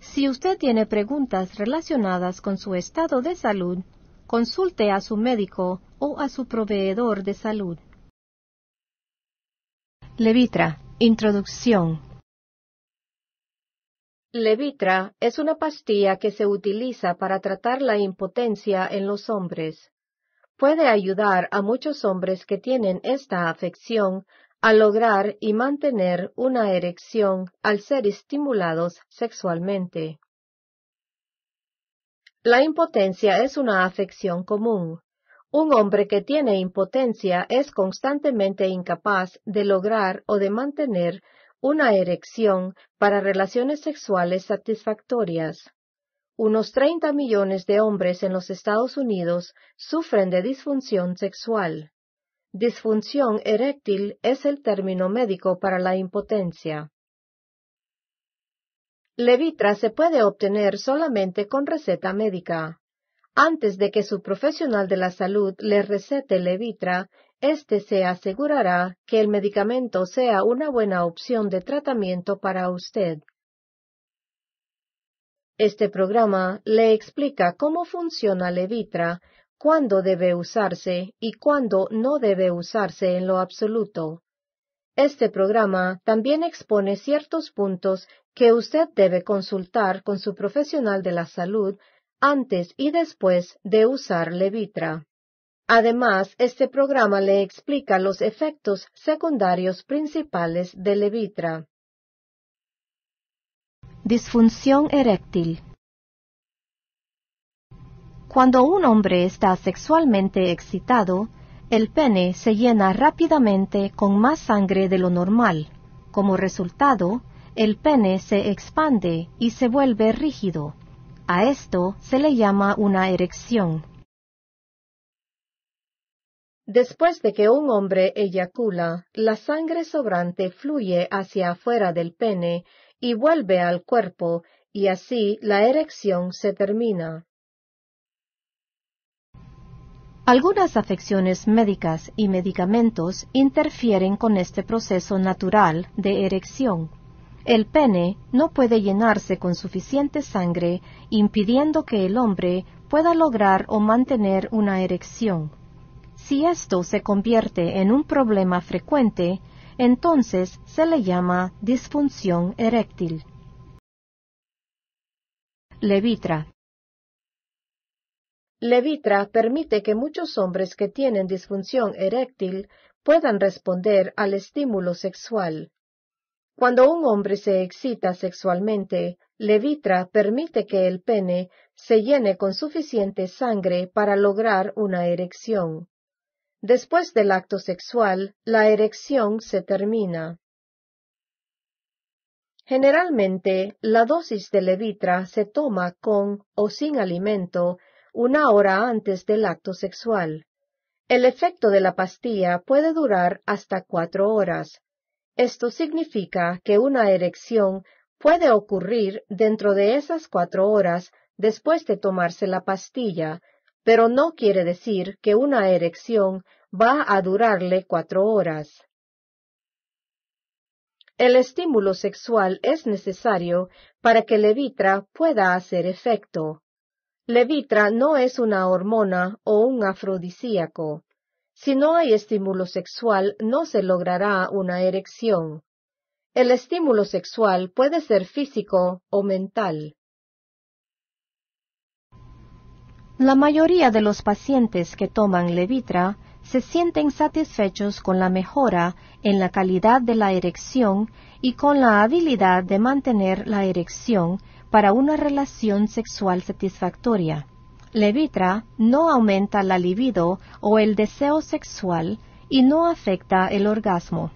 Si usted tiene preguntas relacionadas con su estado de salud, consulte a su médico o a su proveedor de salud. Levitra, introducción. Levitra es una pastilla que se utiliza para tratar la impotencia en los hombres. Puede ayudar a muchos hombres que tienen esta afección a lograr y mantener una erección al ser estimulados sexualmente. La impotencia es una afección común. Un hombre que tiene impotencia es constantemente incapaz de lograr o de mantener una erección para relaciones sexuales satisfactorias. Unos 30 millones de hombres en los Estados Unidos sufren de disfunción sexual. Disfunción eréctil es el término médico para la impotencia. Levitra se puede obtener solamente con receta médica. Antes de que su profesional de la salud le recete Levitra, éste se asegurará que el medicamento sea una buena opción de tratamiento para usted. Este programa le explica cómo funciona Levitra cuándo debe usarse y cuándo no debe usarse en lo absoluto. Este programa también expone ciertos puntos que usted debe consultar con su profesional de la salud antes y después de usar Levitra. Además, este programa le explica los efectos secundarios principales de Levitra. Disfunción eréctil. Cuando un hombre está sexualmente excitado, el pene se llena rápidamente con más sangre de lo normal. Como resultado, el pene se expande y se vuelve rígido. A esto se le llama una erección. Después de que un hombre eyacula, la sangre sobrante fluye hacia afuera del pene y vuelve al cuerpo, y así la erección se termina. Algunas afecciones médicas y medicamentos interfieren con este proceso natural de erección. El pene no puede llenarse con suficiente sangre, impidiendo que el hombre pueda lograr o mantener una erección. Si esto se convierte en un problema frecuente, entonces se le llama disfunción eréctil. Levitra Levitra permite que muchos hombres que tienen disfunción eréctil puedan responder al estímulo sexual. Cuando un hombre se excita sexualmente, Levitra permite que el pene se llene con suficiente sangre para lograr una erección. Después del acto sexual, la erección se termina. Generalmente, la dosis de levitra se toma con o sin alimento una hora antes del acto sexual. El efecto de la pastilla puede durar hasta cuatro horas. Esto significa que una erección puede ocurrir dentro de esas cuatro horas después de tomarse la pastilla, pero no quiere decir que una erección va a durarle cuatro horas. El estímulo sexual es necesario para que Levitra pueda hacer efecto. Levitra no es una hormona o un afrodisíaco. Si no hay estímulo sexual, no se logrará una erección. El estímulo sexual puede ser físico o mental. La mayoría de los pacientes que toman Levitra se sienten satisfechos con la mejora en la calidad de la erección y con la habilidad de mantener la erección para una relación sexual satisfactoria. Levitra no aumenta la libido o el deseo sexual y no afecta el orgasmo.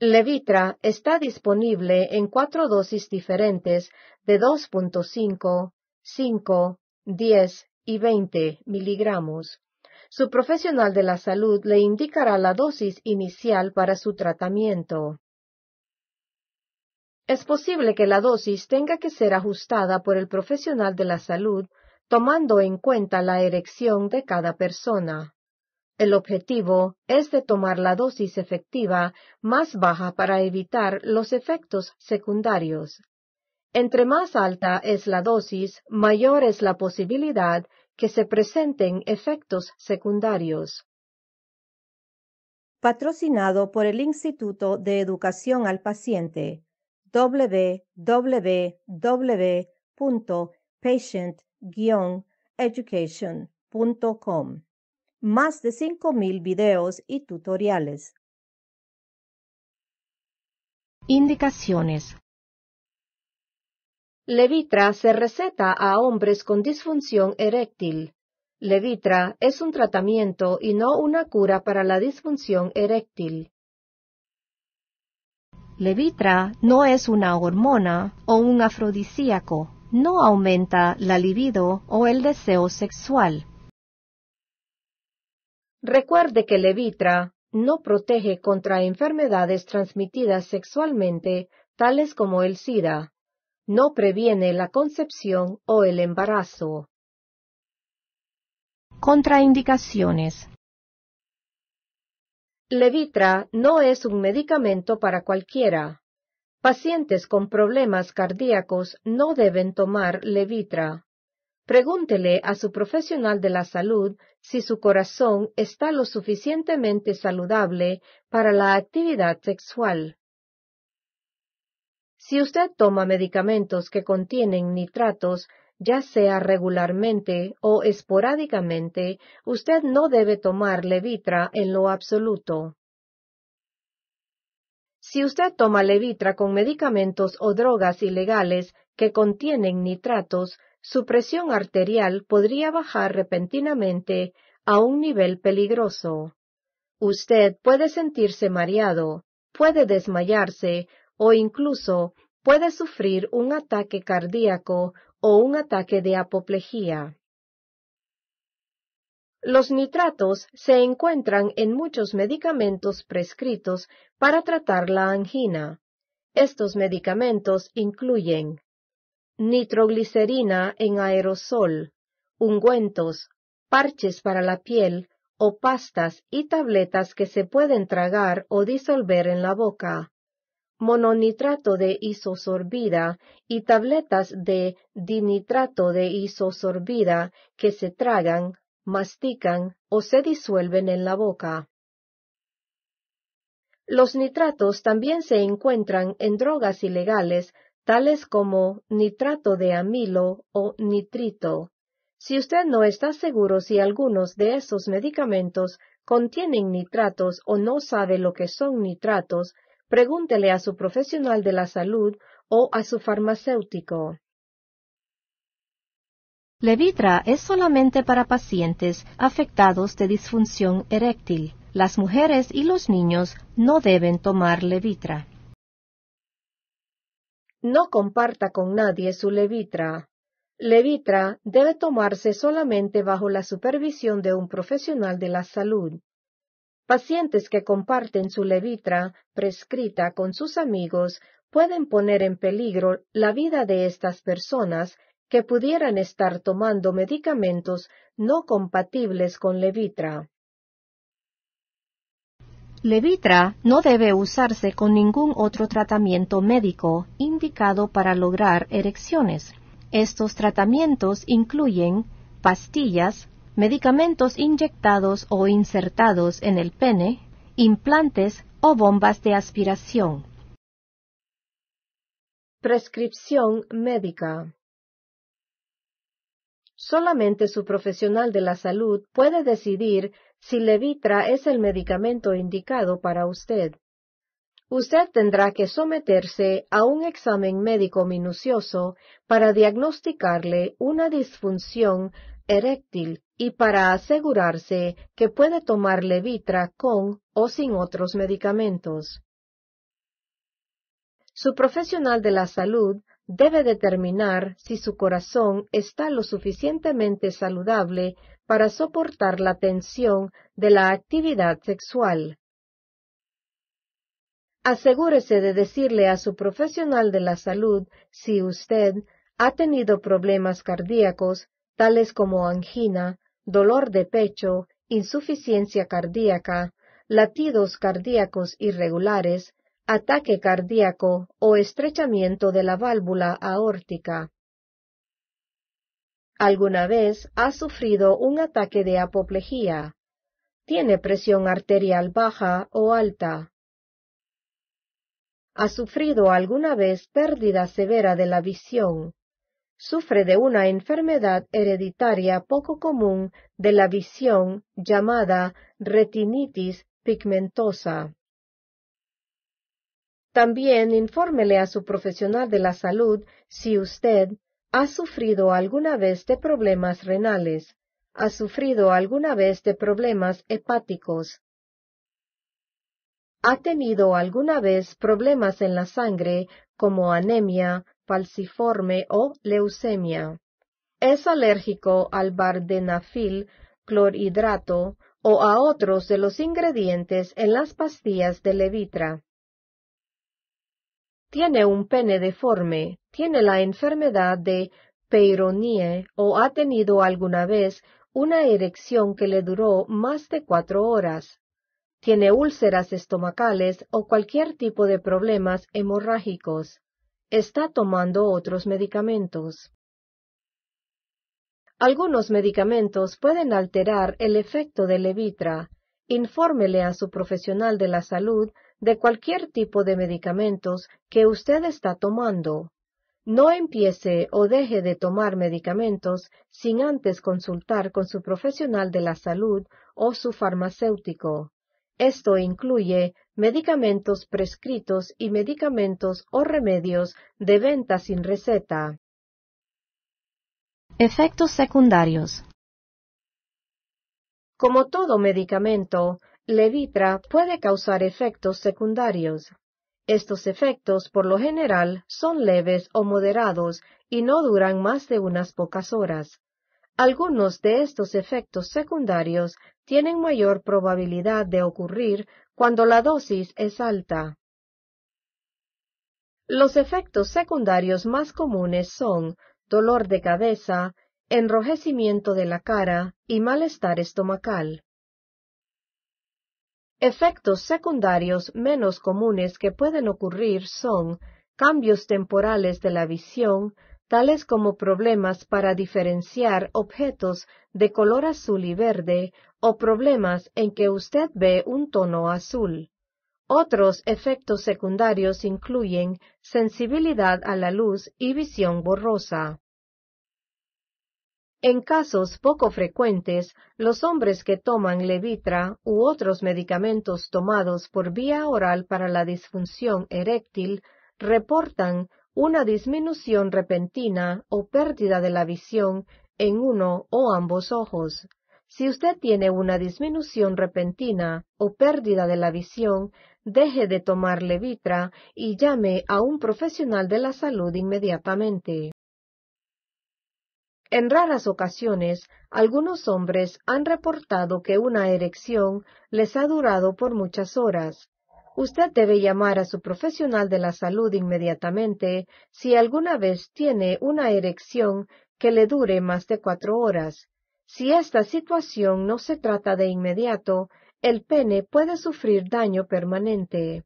Levitra está disponible en cuatro dosis diferentes de 2.5, 5, 10 y 20 miligramos. Su profesional de la salud le indicará la dosis inicial para su tratamiento. Es posible que la dosis tenga que ser ajustada por el profesional de la salud tomando en cuenta la erección de cada persona. El objetivo es de tomar la dosis efectiva más baja para evitar los efectos secundarios. Entre más alta es la dosis, mayor es la posibilidad que se presenten efectos secundarios. Patrocinado por el Instituto de Educación al Paciente www.patient-education.com. Más de 5.000 videos y tutoriales. Indicaciones. Levitra se receta a hombres con disfunción eréctil. Levitra es un tratamiento y no una cura para la disfunción eréctil. Levitra no es una hormona o un afrodisíaco, no aumenta la libido o el deseo sexual. Recuerde que Levitra no protege contra enfermedades transmitidas sexualmente, tales como el SIDA. No previene la concepción o el embarazo. Contraindicaciones. Levitra no es un medicamento para cualquiera. Pacientes con problemas cardíacos no deben tomar Levitra. Pregúntele a su profesional de la salud si su corazón está lo suficientemente saludable para la actividad sexual. Si usted toma medicamentos que contienen nitratos, ya sea regularmente o esporádicamente, usted no debe tomar levitra en lo absoluto. Si usted toma levitra con medicamentos o drogas ilegales que contienen nitratos, su presión arterial podría bajar repentinamente a un nivel peligroso. Usted puede sentirse mareado, puede desmayarse o incluso puede sufrir un ataque cardíaco o un ataque de apoplejía. Los nitratos se encuentran en muchos medicamentos prescritos para tratar la angina. Estos medicamentos incluyen nitroglicerina en aerosol, ungüentos, parches para la piel o pastas y tabletas que se pueden tragar o disolver en la boca, mononitrato de isosorbida y tabletas de dinitrato de isosorbida que se tragan, mastican o se disuelven en la boca. Los nitratos también se encuentran en drogas ilegales tales como nitrato de amilo o nitrito. Si usted no está seguro si algunos de esos medicamentos contienen nitratos o no sabe lo que son nitratos, Pregúntele a su profesional de la salud o a su farmacéutico. Levitra es solamente para pacientes afectados de disfunción eréctil. Las mujeres y los niños no deben tomar Levitra. No comparta con nadie su Levitra. Levitra debe tomarse solamente bajo la supervisión de un profesional de la salud. Pacientes que comparten su levitra prescrita con sus amigos pueden poner en peligro la vida de estas personas que pudieran estar tomando medicamentos no compatibles con levitra. Levitra no debe usarse con ningún otro tratamiento médico indicado para lograr erecciones. Estos tratamientos incluyen pastillas, medicamentos inyectados o insertados en el pene, implantes o bombas de aspiración. Prescripción médica. Solamente su profesional de la salud puede decidir si Levitra es el medicamento indicado para usted. Usted tendrá que someterse a un examen médico minucioso para diagnosticarle una disfunción eréctil y para asegurarse que puede tomar Levitra con o sin otros medicamentos. Su profesional de la salud debe determinar si su corazón está lo suficientemente saludable para soportar la tensión de la actividad sexual. Asegúrese de decirle a su profesional de la salud si usted ha tenido problemas cardíacos, tales como angina, dolor de pecho, insuficiencia cardíaca, latidos cardíacos irregulares, ataque cardíaco o estrechamiento de la válvula aórtica. ¿Alguna vez ha sufrido un ataque de apoplejía? ¿Tiene presión arterial baja o alta? ¿Ha sufrido alguna vez pérdida severa de la visión? sufre de una enfermedad hereditaria poco común de la visión llamada retinitis pigmentosa. También infórmele a su profesional de la salud si usted ha sufrido alguna vez de problemas renales, ha sufrido alguna vez de problemas hepáticos, ha tenido alguna vez problemas en la sangre como anemia, falciforme o leucemia. Es alérgico al bardenafil, clorhidrato o a otros de los ingredientes en las pastillas de levitra. Tiene un pene deforme, tiene la enfermedad de Peyronie o ha tenido alguna vez una erección que le duró más de cuatro horas. Tiene úlceras estomacales o cualquier tipo de problemas hemorrágicos está tomando otros medicamentos. Algunos medicamentos pueden alterar el efecto de levitra. Infórmele a su profesional de la salud de cualquier tipo de medicamentos que usted está tomando. No empiece o deje de tomar medicamentos sin antes consultar con su profesional de la salud o su farmacéutico. Esto incluye medicamentos prescritos y medicamentos o remedios de venta sin receta. Efectos secundarios. Como todo medicamento, Levitra puede causar efectos secundarios. Estos efectos, por lo general, son leves o moderados y no duran más de unas pocas horas. Algunos de estos efectos secundarios tienen mayor probabilidad de ocurrir cuando la dosis es alta. Los efectos secundarios más comunes son dolor de cabeza, enrojecimiento de la cara y malestar estomacal. Efectos secundarios menos comunes que pueden ocurrir son cambios temporales de la visión, tales como problemas para diferenciar objetos de color azul y verde o problemas en que usted ve un tono azul. Otros efectos secundarios incluyen sensibilidad a la luz y visión borrosa. En casos poco frecuentes, los hombres que toman levitra u otros medicamentos tomados por vía oral para la disfunción eréctil reportan una disminución repentina o pérdida de la visión en uno o ambos ojos. Si usted tiene una disminución repentina o pérdida de la visión, deje de tomar Levitra y llame a un profesional de la salud inmediatamente. En raras ocasiones, algunos hombres han reportado que una erección les ha durado por muchas horas. Usted debe llamar a su profesional de la salud inmediatamente si alguna vez tiene una erección que le dure más de cuatro horas. Si esta situación no se trata de inmediato, el pene puede sufrir daño permanente.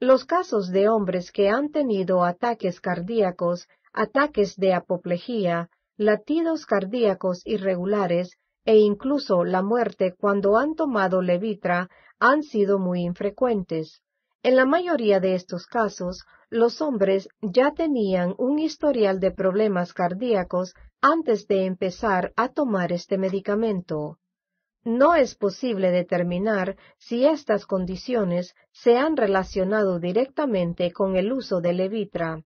Los casos de hombres que han tenido ataques cardíacos, ataques de apoplejía, latidos cardíacos irregulares e incluso la muerte cuando han tomado levitra han sido muy infrecuentes. En la mayoría de estos casos, los hombres ya tenían un historial de problemas cardíacos antes de empezar a tomar este medicamento. No es posible determinar si estas condiciones se han relacionado directamente con el uso de levitra.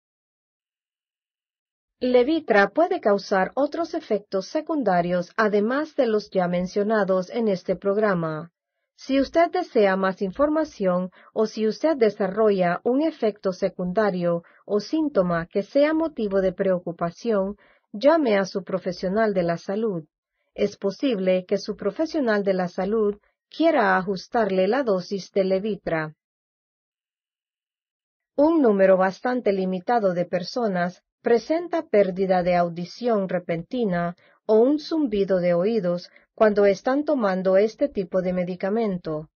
Levitra puede causar otros efectos secundarios además de los ya mencionados en este programa. Si usted desea más información o si usted desarrolla un efecto secundario o síntoma que sea motivo de preocupación, llame a su profesional de la salud. Es posible que su profesional de la salud quiera ajustarle la dosis de Levitra. Un número bastante limitado de personas presenta pérdida de audición repentina o un zumbido de oídos cuando están tomando este tipo de medicamento.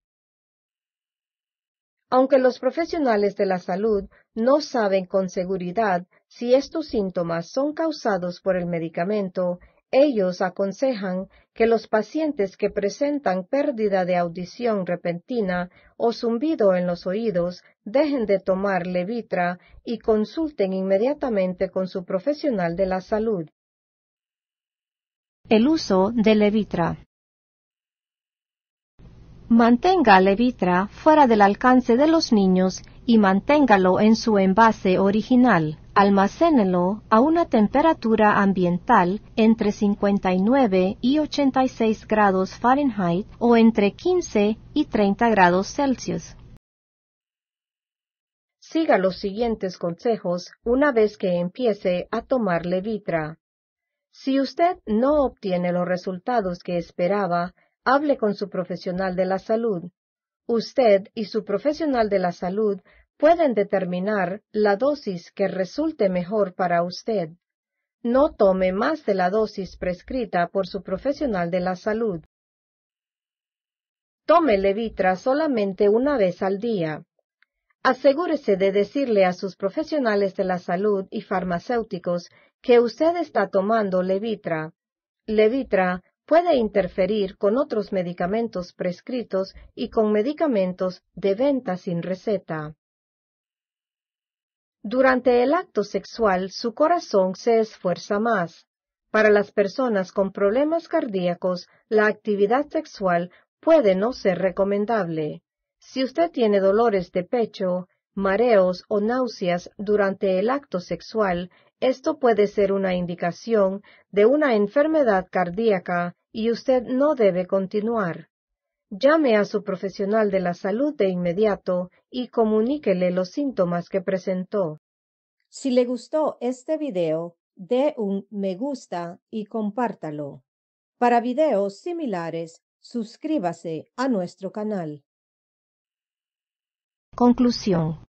Aunque los profesionales de la salud no saben con seguridad si estos síntomas son causados por el medicamento, ellos aconsejan que los pacientes que presentan pérdida de audición repentina o zumbido en los oídos dejen de tomar levitra y consulten inmediatamente con su profesional de la salud el uso de levitra. Mantenga levitra fuera del alcance de los niños y manténgalo en su envase original. Almacénelo a una temperatura ambiental entre 59 y 86 grados Fahrenheit o entre 15 y 30 grados Celsius. Siga los siguientes consejos una vez que empiece a tomar levitra. Si usted no obtiene los resultados que esperaba, hable con su profesional de la salud. Usted y su profesional de la salud pueden determinar la dosis que resulte mejor para usted. No tome más de la dosis prescrita por su profesional de la salud. Tome Levitra solamente una vez al día. Asegúrese de decirle a sus profesionales de la salud y farmacéuticos que usted está tomando Levitra. Levitra puede interferir con otros medicamentos prescritos y con medicamentos de venta sin receta. Durante el acto sexual su corazón se esfuerza más. Para las personas con problemas cardíacos, la actividad sexual puede no ser recomendable. Si usted tiene dolores de pecho, mareos o náuseas durante el acto sexual, esto puede ser una indicación de una enfermedad cardíaca y usted no debe continuar. Llame a su profesional de la salud de inmediato y comuníquele los síntomas que presentó. Si le gustó este video, dé un me gusta y compártalo. Para videos similares, suscríbase a nuestro canal. Conclusión.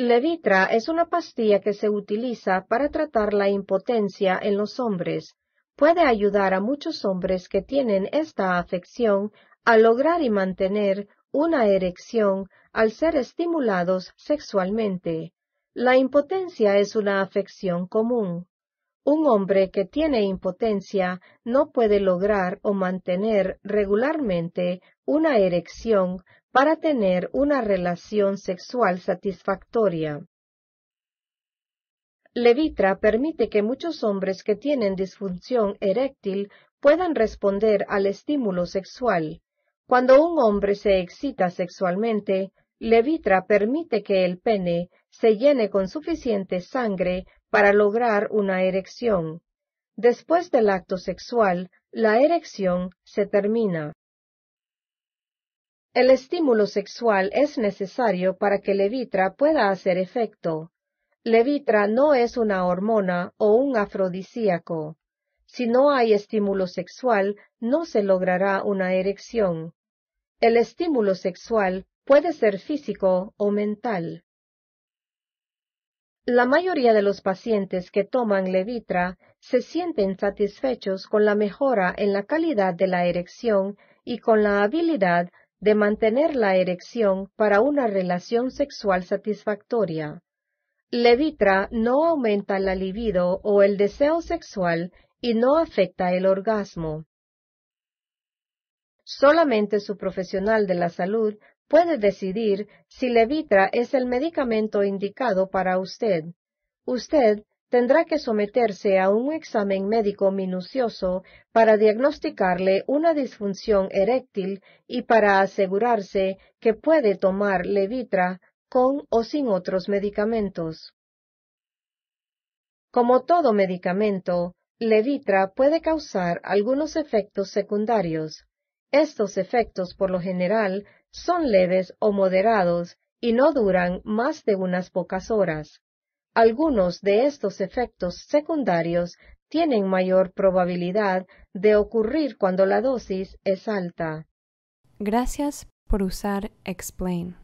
Levitra es una pastilla que se utiliza para tratar la impotencia en los hombres. Puede ayudar a muchos hombres que tienen esta afección a lograr y mantener una erección al ser estimulados sexualmente. La impotencia es una afección común. Un hombre que tiene impotencia no puede lograr o mantener regularmente una erección para tener una relación sexual satisfactoria. Levitra permite que muchos hombres que tienen disfunción eréctil puedan responder al estímulo sexual. Cuando un hombre se excita sexualmente, Levitra permite que el pene se llene con suficiente sangre para lograr una erección. Después del acto sexual, la erección se termina. El estímulo sexual es necesario para que Levitra pueda hacer efecto. Levitra no es una hormona o un afrodisíaco. Si no hay estímulo sexual, no se logrará una erección. El estímulo sexual puede ser físico o mental. La mayoría de los pacientes que toman Levitra se sienten satisfechos con la mejora en la calidad de la erección y con la habilidad de mantener la erección para una relación sexual satisfactoria. Levitra no aumenta la libido o el deseo sexual y no afecta el orgasmo. Solamente su profesional de la salud puede decidir si Levitra es el medicamento indicado para usted. Usted tendrá que someterse a un examen médico minucioso para diagnosticarle una disfunción eréctil y para asegurarse que puede tomar levitra con o sin otros medicamentos. Como todo medicamento, levitra puede causar algunos efectos secundarios. Estos efectos por lo general son leves o moderados y no duran más de unas pocas horas. Algunos de estos efectos secundarios tienen mayor probabilidad de ocurrir cuando la dosis es alta. Gracias por usar Explain.